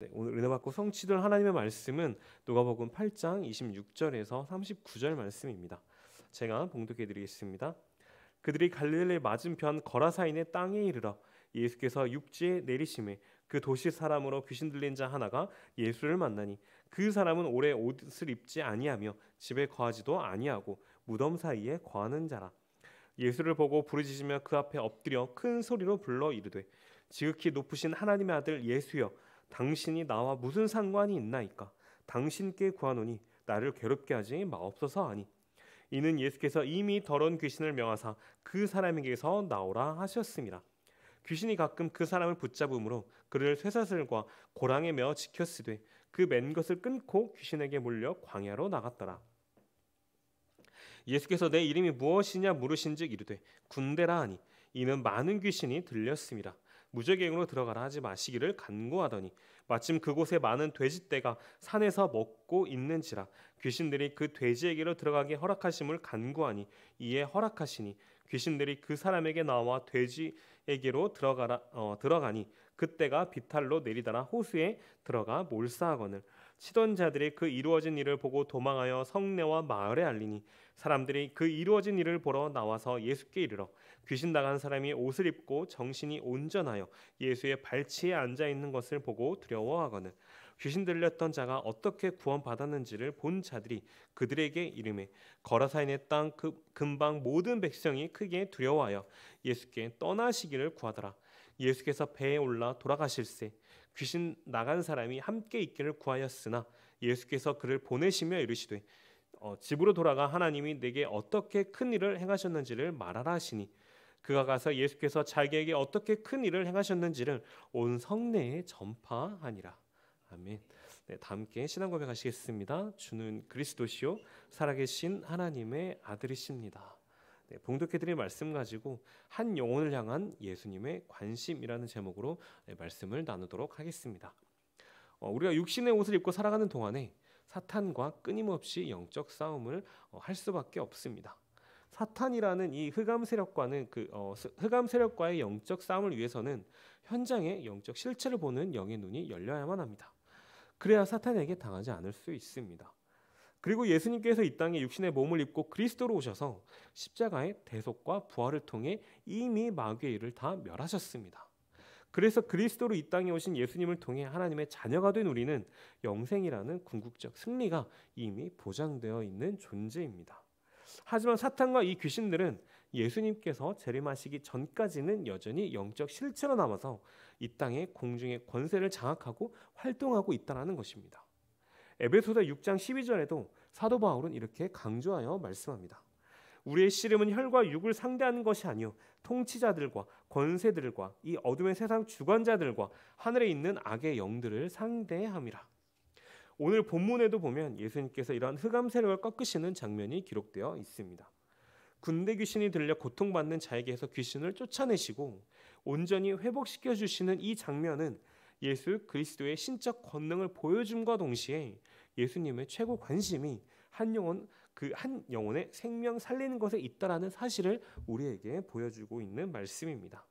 네, 오늘 은혜 받고 성취될 하나님의 말씀은 누가복음 8장 26절에서 39절 말씀입니다. 제가 봉독해 드리겠습니다. 그들이 갈릴리 맞은편 거라사인의 땅에 이르러 예수께서 육지에 내리심에 그 도시 사람으로 귀신 들린 자 하나가 예수를 만나니 그 사람은 오래 옷을 입지 아니하며 집에 거하지도 아니하고 무덤 사이에 거하는 자라 예수를 보고 부르짖으며 그 앞에 엎드려 큰 소리로 불러 이르되 지극히 높으신 하나님의 아들 예수여 당신이 나와 무슨 상관이 있나이까? 당신께 구하노니 나를 괴롭게 하지 마옵소서 아니 이는 예수께서 이미 더러운 귀신을 명하사 그 사람에게서 나오라 하셨습니다. 귀신이 가끔 그 사람을 붙잡음으로 그를 쇠사슬과 고랑에 매어 지켰으되 그 맨 것을 끊고 귀신에게 물려 광야로 나갔더라. 예수께서 내 이름이 무엇이냐 물으신즉 이르되 군대라 하니 이는 많은 귀신이 들렸습니다. 무죄갱으로 들어가라 하지 마시기를 간구하더니 마침 그곳에 많은 돼지떼가 산에서 먹고 있는지라 귀신들이 그 돼지에게로 들어가게 허락하심을 간구하니 이에 허락하시니 귀신들이 그 사람에게 나와 돼지에게로 들어가라 어, 들어가니 그때가 비탈로 내리다라 호수에 들어가 몰사하거늘 치던 자들이 그 이루어진 일을 보고 도망하여 성내와 마을에 알리니 사람들이 그 이루어진 일을 보러 나와서 예수께 이르러 귀신 나간 사람이 옷을 입고 정신이 온전하여 예수의 발치에 앉아 있는 것을 보고 두려워하거늘 귀신 들렸던 자가 어떻게 구원받았는지를 본 자들이 그들에게 이름해 거라사인의 땅 그, 근방 모든 백성이 크게 두려워하여 예수께 떠나시기를 구하더라 예수께서 배에 올라 돌아가실세 귀신 나간 사람이 함께 있기를 구하였으나 예수께서 그를 보내시며 이르시되 어, 집으로 돌아가 하나님이 내게 어떻게 큰 일을 행하셨는지를 말하라 하시니 그가 가서 예수께서 자기에게 어떻게 큰 일을 행하셨는지를 온 성내에 전파하니라 아멘. 네, 다 함께 신앙고백하시겠습니다. 주는 그리스도시요 살아계신 하나님의 아들이십니다. 네, 봉독해드릴 말씀 가지고 한 영혼을 향한 예수님의 관심이라는 제목으로 네, 말씀을 나누도록 하겠습니다. 어, 우리가 육신의 옷을 입고 살아가는 동안에 사탄과 끊임없이 영적 싸움을 어, 할 수밖에 없습니다. 사탄이라는 이 흑암 세력과는 그 어, 흑암 세력과의 영적 싸움을 위해서는 현장의 영적 실체를 보는 영의 눈이 열려야만 합니다. 그래야 사탄에게 당하지 않을 수 있습니다. 그리고 예수님께서 이 땅에 육신의 몸을 입고 그리스도로 오셔서 십자가의 대속과 부활을 통해 이미 마귀의 일을 다 멸하셨습니다. 그래서 그리스도로 이 땅에 오신 예수님을 통해 하나님의 자녀가 된 우리는 영생이라는 궁극적 승리가 이미 보장되어 있는 존재입니다. 하지만 사탄과 이 귀신들은 예수님께서 재림하시기 전까지는 여전히 영적 실체로 남아서 이 땅의 공중의 권세를 장악하고 활동하고 있다는 것입니다. 에베소다 6장 12절에도 사도 바울은 이렇게 강조하여 말씀합니다. 우리의 씨름은 혈과 육을 상대하는 것이 아니요 통치자들과 권세들과 이 어둠의 세상 주관자들과 하늘에 있는 악의 영들을 상대함이라. 오늘 본문에도 보면 예수님께서 이러한 흑암 세력을 꺾으시는 장면이 기록되어 있습니다. 군대 귀신이 들려 고통받는 자에게서 귀신을 쫓아내시고 온전히 회복시켜 주시는 이 장면은 예수 그리스도의 신적 권능을 보여줌과 동시에 예수님의 최고 관심이 한 영혼 그 한 영혼의 생명 살리는 것에 있다라는 사실을 우리에게 보여주고 있는 말씀입니다.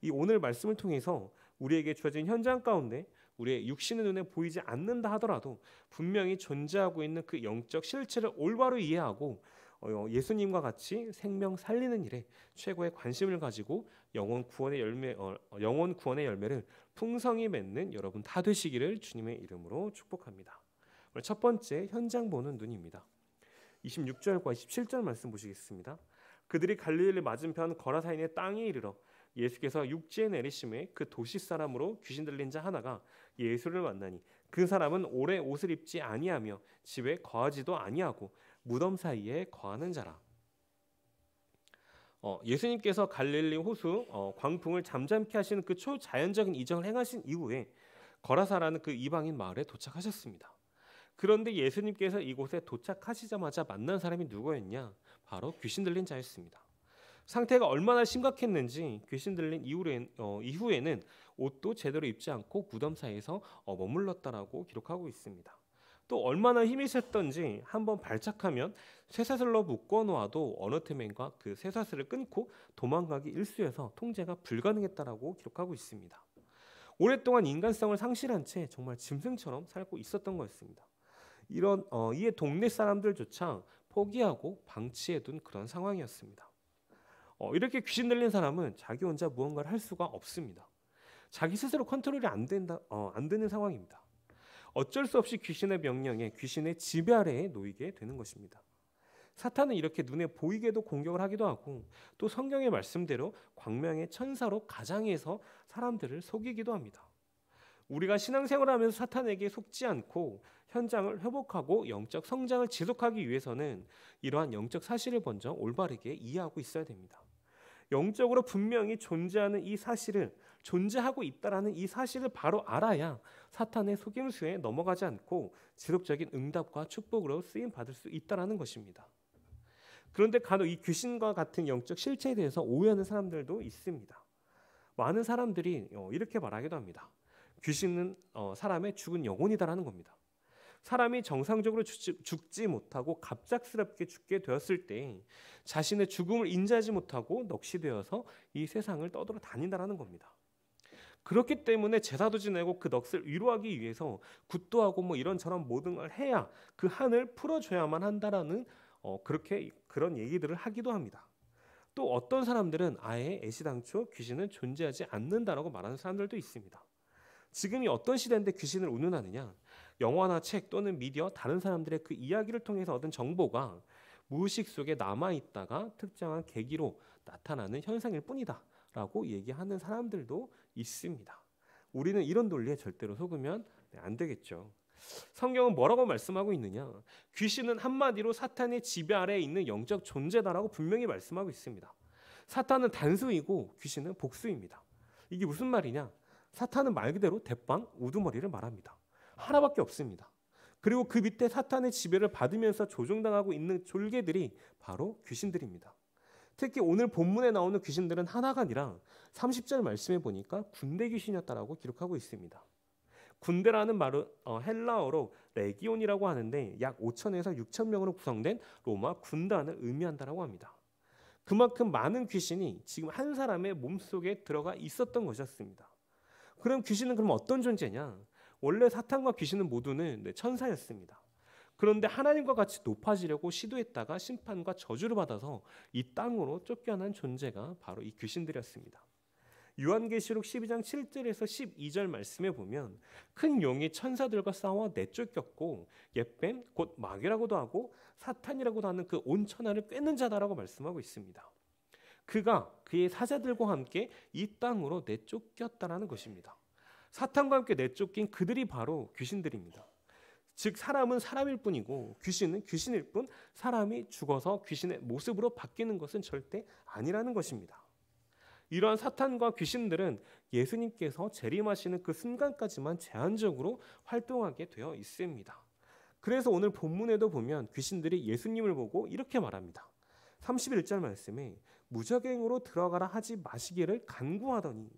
이 오늘 말씀을 통해서 우리에게 주어진 현장 가운데 우리의 육신의 눈에 보이지 않는다 하더라도 분명히 존재하고 있는 그 영적 실체를 올바로 이해하고 어, 예수님과 같이 생명 살리는 일에 최고의 관심을 가지고 영원 구원의 열매 어, 영원 구원의 열매를 풍성히 맺는 여러분 다 되시기를 주님의 이름으로 축복합니다. 첫 번째 현장 보는 눈입니다. 26절과 27절 말씀 보시겠습니다. 그들이 갈릴리 맞은편 거라사인의 땅에 이르러 예수께서 육지에 내리심에 그 도시 사람으로 귀신 들린 자 하나가 예수를 만나니 그 사람은 오래 옷을 입지 아니하며 집에 거하지도 아니하고 무덤 사이에 거하는 자라. 어, 예수님께서 갈릴리 호수 어, 광풍을 잠잠케 하시는 그 초자연적인 이정을 행하신 이후에 거라사라는 그 이방인 마을에 도착하셨습니다. 그런데 예수님께서 이곳에 도착하시자마자 만난 사람이 누구였냐? 바로 귀신 들린 자였습니다. 상태가 얼마나 심각했는지 귀신 들린 이후에, 어, 이후에는 옷도 제대로 입지 않고 무덤 사이에서 어, 머물렀다라고 기록하고 있습니다. 또 얼마나 힘이 셌던지 한번 발작하면 쇠사슬로 묶어놓아도 어느 틈엔가 그 쇠사슬을 끊고 도망가기 일쑤여서 통제가 불가능했다라고 기록하고 있습니다. 오랫동안 인간성을 상실한 채 정말 짐승처럼 살고 있었던 거였습니다. 이런 어, 이에 동네 사람들조차 포기하고 방치해둔 그런 상황이었습니다. 어, 이렇게 귀신 들린 사람은 자기 혼자 무언가를 할 수가 없습니다. 자기 스스로 컨트롤이 안 된다 어, 안 되는 상황입니다. 어쩔 수 없이 귀신의 명령에 귀신의 지배 아래에 놓이게 되는 것입니다. 사탄은 이렇게 눈에 보이게도 공격을 하기도 하고 또 성경의 말씀대로 광명의 천사로 가장해서 사람들을 속이기도 합니다. 우리가 신앙생활을 하면서 사탄에게 속지 않고 현장을 회복하고 영적 성장을 지속하기 위해서는 이러한 영적 사실을 먼저 올바르게 이해하고 있어야 됩니다. 영적으로 분명히 존재하는 이 사실을 존재하고 있다라는 이 사실을 바로 알아야 사탄의 속임수에 넘어가지 않고 지속적인 응답과 축복으로 쓰임 받을 수 있다라는 것입니다. 그런데 간혹 이 귀신과 같은 영적 실체에 대해서 오해하는 사람들도 있습니다. 많은 사람들이 어, 이렇게 말하기도 합니다. 귀신은 어, 사람의 죽은 영혼이다라는 겁니다. 사람이 정상적으로 죽지, 죽지, 못하고 갑작스럽게 죽게 되었을 때 자신의 죽음을 인지하지 못하고 넋이되어서 이 세상을 떠돌아 다닌다라는 겁니다. 그렇기 때문에 제사도 지내고 그 넋을 위로하기 위해서 굿도하고 뭐 이런저런 모든 걸 해야 그 한을 풀어줘야만 한다라는 어, 그렇게 그런 얘기들을 하기도 합니다. 또 어떤 사람들은 아예 애시당초 귀신은 존재하지 않는다라고 말하는 사람들도 있습니다. 지금이 어떤 시대인데 귀신을 운운하느냐? 영화나 책 또는 미디어 다른 사람들의 그 이야기를 통해서 얻은 정보가 무의식 속에 남아 있다가 특정한 계기로 나타나는 현상일 뿐이다라고 얘기하는 사람들도 있습니다. 우리는 이런 논리에 절대로 속으면 네, 안 되겠죠. 성경은 뭐라고 말씀하고 있느냐? 귀신은 한마디로 사탄의 지배 아래에 있는 영적 존재다라고 분명히 말씀하고 있습니다. 사탄은 단수이고 귀신은 복수입니다. 이게 무슨 말이냐? 사탄은 말 그대로 대빵 우두머리를 말합니다. 하나밖에 없습니다. 그리고 그 밑에 사탄의 지배를 받으면서 조종당하고 있는 졸개들이 바로 귀신들입니다. 특히 오늘 본문에 나오는 귀신들은 하나가 아니라 30절 말씀에 보니까 군대 귀신이었다라고 기록하고 있습니다. 군대라는 말은 어, 헬라어로 레기온이라고 하는데 약 5천에서 6천 명으로 구성된 로마 군단을 의미한다라고 합니다. 그만큼 많은 귀신이 지금 한 사람의 몸속에 들어가 있었던 것이었습니다. 그럼 귀신은 그럼 어떤 존재냐? 원래 사탄과 귀신은 모두는 네, 천사였습니다. 그런데 하나님과 같이 높아지려고 시도했다가 심판과 저주를 받아서 이 땅으로 쫓겨난 존재가 바로 이 귀신들이었습니다. 요한계시록 12장 7절에서 12절 말씀에 보면 큰 용이 천사들과 싸워 내쫓겼고 예뱀 곧 마귀라고도 하고 사탄이라고도 하는 그 온 천하를 꿰는 자다라고 말씀하고 있습니다. 그가 그의 사자들과 함께 이 땅으로 내쫓겼다라는 것입니다. 사탄과 함께 내쫓긴 그들이 바로 귀신들입니다. 즉 사람은 사람일 뿐이고 귀신은 귀신일 뿐 사람이 죽어서 귀신의 모습으로 바뀌는 것은 절대 아니라는 것입니다. 이러한 사탄과 귀신들은 예수님께서 재림하시는 그 순간까지만 제한적으로 활동하게 되어 있습니다. 그래서 오늘 본문에도 보면 귀신들이 예수님을 보고 이렇게 말합니다. 31절 말씀에 무적행으로 들어가라 하지 마시기를 간구하더니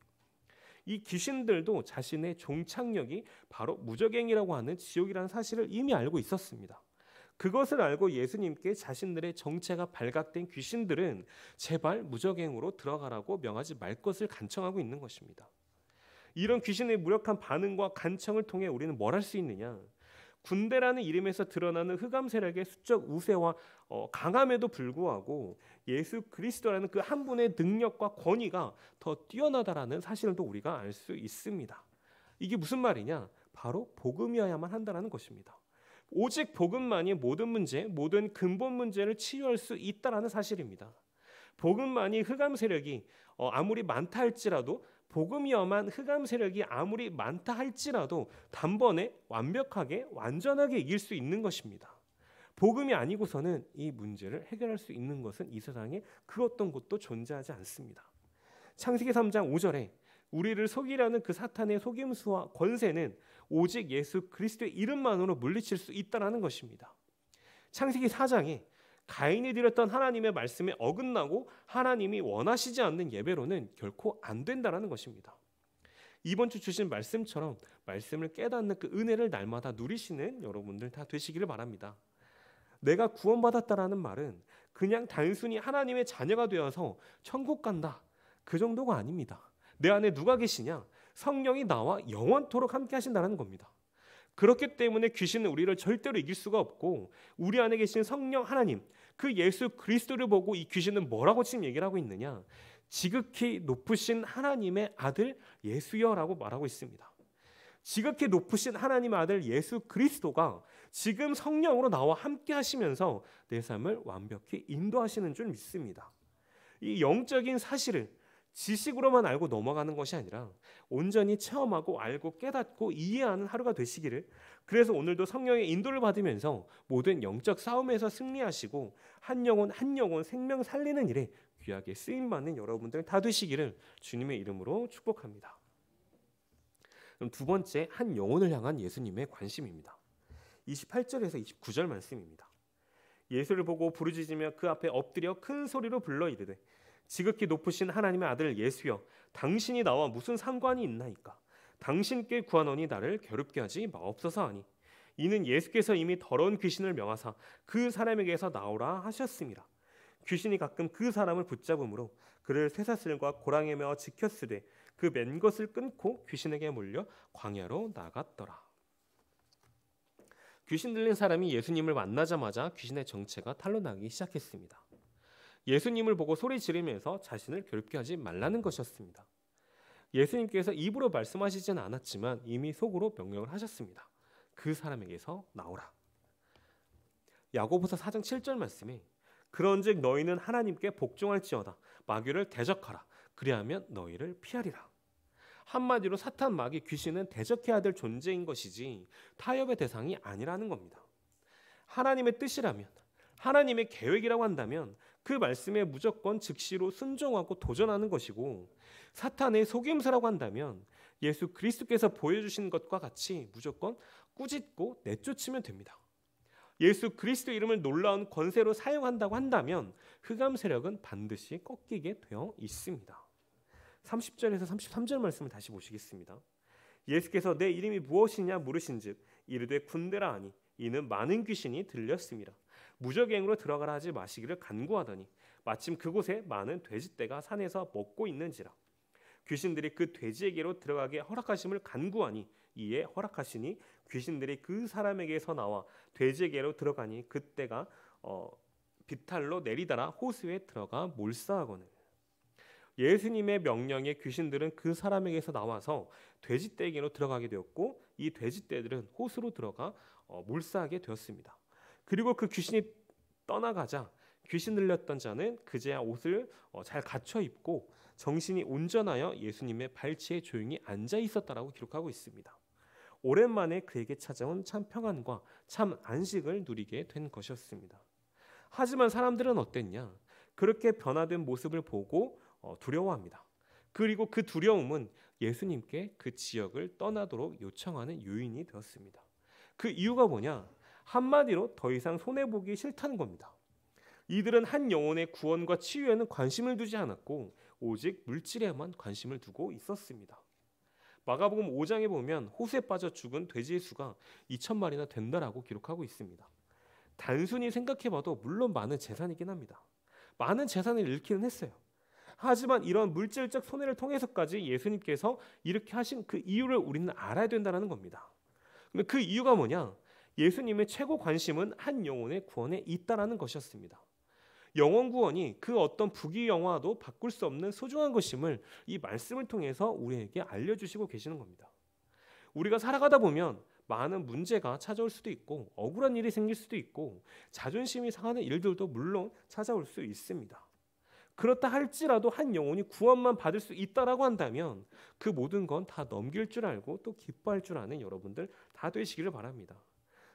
이 귀신들도 자신의 종착역이 바로 무적행이라고 하는 지옥이라는 사실을 이미 알고 있었습니다. 그것을 알고 예수님께 자신들의 정체가 발각된 귀신들은 제발 무적행으로 들어가라고 명하지 말 것을 간청하고 있는 것입니다. 이런 귀신의 무력한 반응과 간청을 통해 우리는 뭘 할 수 있느냐? 군대라는 이름에서 드러나는 흑암 세력의 수적 우세와 어, 강함에도 불구하고 예수 그리스도라는 그 한 분의 능력과 권위가 더 뛰어나다라는 사실을 또 우리가 알 수 있습니다. 이게 무슨 말이냐? 바로 복음이어야만 한다라는 것입니다. 오직 복음만이 모든 문제, 모든 근본 문제를 치유할 수 있다라는 사실입니다. 복음만이 흑암 세력이 어, 아무리 많다 할지라도 복음이 엄한 흑암 세력이 아무리 많다 할지라도 단번에 완벽하게 완전하게 이길 수 있는 것입니다. 복음이 아니고서는 이 문제를 해결할 수 있는 것은 이 세상에 그 어떤 곳도 존재하지 않습니다. 창세기 3장 5절에 우리를 속이라는 그 사탄의 속임수와 권세는 오직 예수 그리스도의 이름만으로 물리칠 수 있다라는 것입니다. 창세기 4장에 가인이 드렸던 하나님의 말씀에 어긋나고 하나님이 원하시지 않는 예배로는 결코 안 된다라는 것입니다. 이번 주 주신 말씀처럼 말씀을 깨닫는 그 은혜를 날마다 누리시는 여러분들 다 되시기를 바랍니다. 내가 구원받았다라는 말은 그냥 단순히 하나님의 자녀가 되어서 천국 간다 그 정도가 아닙니다. 내 안에 누가 계시냐? 성령이 나와 영원토록 함께 하신다는 겁니다. 그렇기 때문에 귀신은 우리를 절대로 이길 수가 없고 우리 안에 계신 성령 하나님 그 예수 그리스도를 보고 이 귀신은 뭐라고 지금 얘기를 하고 있느냐? 지극히 높으신 하나님의 아들 예수여라고 말하고 있습니다. 지극히 높으신 하나님의 아들 예수 그리스도가 지금 성령으로 나와 함께 하시면서 내 삶을 완벽히 인도하시는 줄 믿습니다. 이 영적인 사실을 지식으로만 알고 넘어가는 것이 아니라 온전히 체험하고 알고 깨닫고 이해하는 하루가 되시기를 그래서 오늘도 성령의 인도를 받으면서 모든 영적 싸움에서 승리하시고 한 영혼 한 영혼 생명 살리는 일에 귀하게 쓰임 받는 여러분들 다 되시기를 주님의 이름으로 축복합니다. 그럼 두 번째 한 영혼을 향한 예수님의 관심입니다. 28절에서 29절 말씀입니다. 예수를 보고 부르짖으며 그 앞에 엎드려 큰 소리로 불러 이르되 지극히 높으신 하나님의 아들 예수여 당신이 나와 무슨 상관이 있나이까 당신께 구하노니 나를 괴롭게 하지 마옵소서 하니 이는 예수께서 이미 더러운 귀신을 명하사 그 사람에게서 나오라 하셨습니다. 귀신이 가끔 그 사람을 붙잡음으로 그를 쇠사슬과 고랑에며 지켰으되 그 맨 것을 끊고 귀신에게 물려 광야로 나갔더라. 귀신 들린 사람이 예수님을 만나자마자 귀신의 정체가 탄로나기 시작했습니다. 예수님을 보고 소리 지르면서 자신을 괴롭게 하지 말라는 것이었습니다. 예수님께서 입으로 말씀하시진 않았지만 이미 속으로 명령을 하셨습니다. 그 사람에게서 나오라. 야고보서 4장 7절 말씀에 그런즉 너희는 하나님께 복종할지어다 마귀를 대적하라 그리하면 너희를 피하리라. 한마디로 사탄 마귀 귀신은 대적해야 될 존재인 것이지 타협의 대상이 아니라는 겁니다. 하나님의 뜻이라면 하나님의 계획이라고 한다면 그 말씀에 무조건 즉시로 순종하고 도전하는 것이고 사탄의 속임수라고 한다면 예수 그리스도께서 보여주신 것과 같이 무조건 꾸짖고 내쫓으면 됩니다. 예수 그리스도 이름을 놀라운 권세로 사용한다고 한다면 흑암 세력은 반드시 꺾이게 되어 있습니다. 30절에서 33절 말씀을 다시 보시겠습니다. 예수께서 내 이름이 무엇이냐 물으신즉 이르되 군대라 하니 이는 많은 귀신이 들렸습니다. 무적행으로 들어가라 하지 마시기를 간구하더니 마침 그곳에 많은 돼지떼가 산에서 먹고 있는지라 귀신들이 그 돼지에게로 들어가게 허락하심을 간구하니 이에 허락하시니 귀신들이 그 사람에게서 나와 돼지에게로 들어가니 그때가 어, 비탈로 내리다라 호수에 들어가 몰사하거늘 예수님의 명령에 귀신들은 그 사람에게서 나와서 돼지떼에게로 들어가게 되었고 이 돼지떼들은 호수로 들어가 어, 몰사하게 되었습니다. 그리고 그 귀신이 떠나가자 귀신 들렸던 자는 그제야 옷을 어, 잘 갖춰 입고 정신이 온전하여 예수님의 발치에 조용히 앉아 있었다라고 기록하고 있습니다. 오랜만에 그에게 찾아온 참 평안과 참 안식을 누리게 된 것이었습니다. 하지만 사람들은 어땠냐? 그렇게 변화된 모습을 보고 어, 두려워합니다. 그리고 그 두려움은 예수님께 그 지역을 떠나도록 요청하는 요인이 되었습니다. 그 이유가 뭐냐? 한마디로 더 이상 손해보기 싫다는 겁니다. 이들은 한 영혼의 구원과 치유에는 관심을 두지 않았고 오직 물질에만 관심을 두고 있었습니다. 마가복음 5장에 보면 호수에 빠져 죽은 돼지의 수가 2천 마리나 된다라고 기록하고 있습니다. 단순히 생각해봐도 물론 많은 재산이긴 합니다. 많은 재산을 잃기는 했어요. 하지만 이런 물질적 손해를 통해서까지 예수님께서 이렇게 하신 그 이유를 우리는 알아야 된다는 겁니다. 그 이유가 뭐냐? 예수님의 최고 관심은 한 영혼의 구원에 있다라는 것이었습니다. 영원 구원이 그 어떤 부귀 영화도 바꿀 수 없는 소중한 것임을 이 말씀을 통해서 우리에게 알려주시고 계시는 겁니다. 우리가 살아가다 보면 많은 문제가 찾아올 수도 있고 억울한 일이 생길 수도 있고 자존심이 상하는 일들도 물론 찾아올 수 있습니다. 그렇다 할지라도 한 영혼이 구원만 받을 수 있다라고 한다면 그 모든 건 다 넘길 줄 알고 또 기뻐할 줄 아는 여러분들 다 되시기를 바랍니다.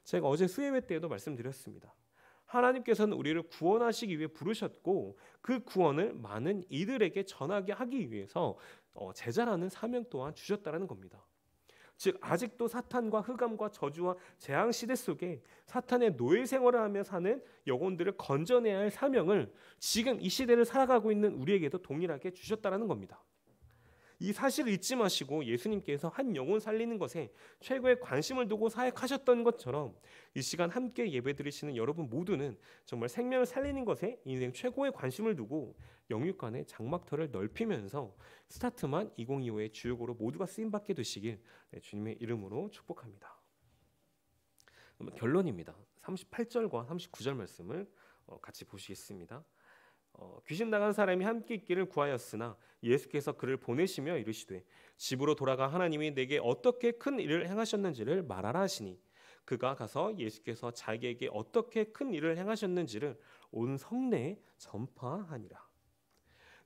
제가 어제 수혜회 때에도 말씀드렸습니다. 하나님께서는 우리를 구원하시기 위해 부르셨고 그 구원을 많은 이들에게 전하게 하기 위해서 어, 제자라는 사명 또한 주셨다는 겁니다. 즉 아직도 사탄과 흑암과 저주와 재앙 시대 속에 사탄의 노예 생활을 하며 사는 영혼들을 건져내야 할 사명을 지금 이 시대를 살아가고 있는 우리에게도 동일하게 주셨다는 겁니다. 이 사실을 잊지 마시고 예수님께서 한 영혼 살리는 것에 최고의 관심을 두고 사역하셨던 것처럼 이 시간 함께 예배드리시는 여러분 모두는 정말 생명을 살리는 것에 인생 최고의 관심을 두고 영육관의 장막터를 넓히면서 스타트만 2025의 주역으로 모두가 쓰임 받게 되시길 네, 주님의 이름으로 축복합니다. 결론입니다. 38절과 39절 말씀을 어, 같이 보시겠습니다. 어, 귀신 나간 사람이 함께 있기를 구하였으나 예수께서 그를 보내시며 이르시되 집으로 돌아가 하나님이 내게 어떻게 큰 일을 행하셨는지를 말하라 하시니 그가 가서 예수께서 자기에게 어떻게 큰 일을 행하셨는지를 온 성내에 전파하니라.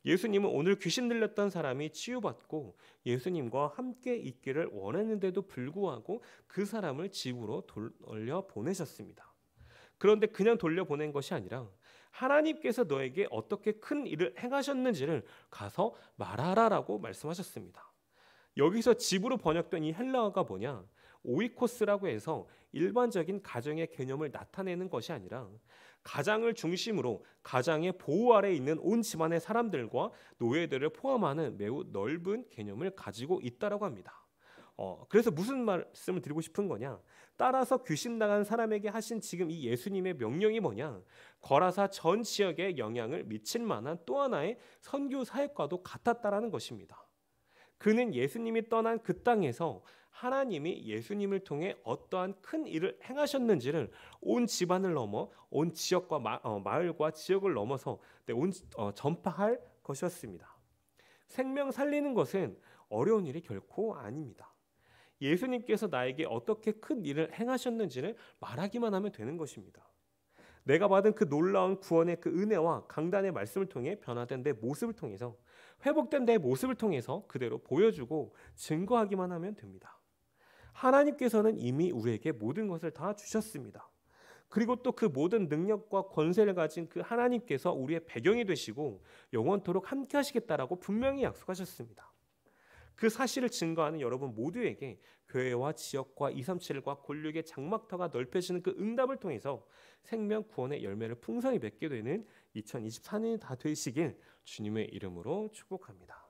예수님은 오늘 귀신 들렸던 사람이 치유받고 예수님과 함께 있기를 원했는데도 불구하고 그 사람을 집으로 돌려 보내셨습니다. 그런데 그냥 돌려 보낸 것이 아니라 하나님께서 너에게 어떻게 큰 일을 행하셨는지를 가서 말하라라고 말씀하셨습니다. 여기서 집으로 번역된 이 헬라어가 뭐냐? 오이코스라고 해서 일반적인 가정의 개념을 나타내는 것이 아니라 가장을 중심으로 가장의 보호 아래 있는 온 집안의 사람들과 노예들을 포함하는 매우 넓은 개념을 가지고 있다라고 합니다. 어, 그래서 무슨 말씀을 드리고 싶은 거냐? 따라서 귀신당한 사람에게 하신 지금 이 예수님의 명령이 뭐냐? 거라사 전 지역에 영향을 미칠 만한 또 하나의 선교 사역과도 같았다라는 것입니다. 그는 예수님이 떠난 그 땅에서 하나님이 예수님을 통해 어떠한 큰 일을 행하셨는지를 온 집안을 넘어 온 지역과 마, 어, 을과 지역을 넘어서 네, 온, 어, 전파할 것이었습니다. 생명 살리는 것은 어려운 일이 결코 아닙니다. 예수님께서 나에게 어떻게 큰 일을 행하셨는지를 말하기만 하면 되는 것입니다. 내가 받은 그 놀라운 구원의 그 은혜와 강단의 말씀을 통해 변화된 내 모습을 통해서 회복된 내 모습을 통해서 그대로 보여주고 증거하기만 하면 됩니다. 하나님께서는 이미 우리에게 모든 것을 다 주셨습니다. 그리고 또 그 모든 능력과 권세를 가진 그 하나님께서 우리의 배경이 되시고 영원토록 함께 하시겠다라고 분명히 약속하셨습니다. 그 사실을 증거하는 여러분 모두에게 교회와 지역과 237과 권력의 장막터가 넓혀지는 그 응답을 통해서 생명 구원의 열매를 풍성히 맺게 되는 2024년이 다 되시길 주님의 이름으로 축복합니다.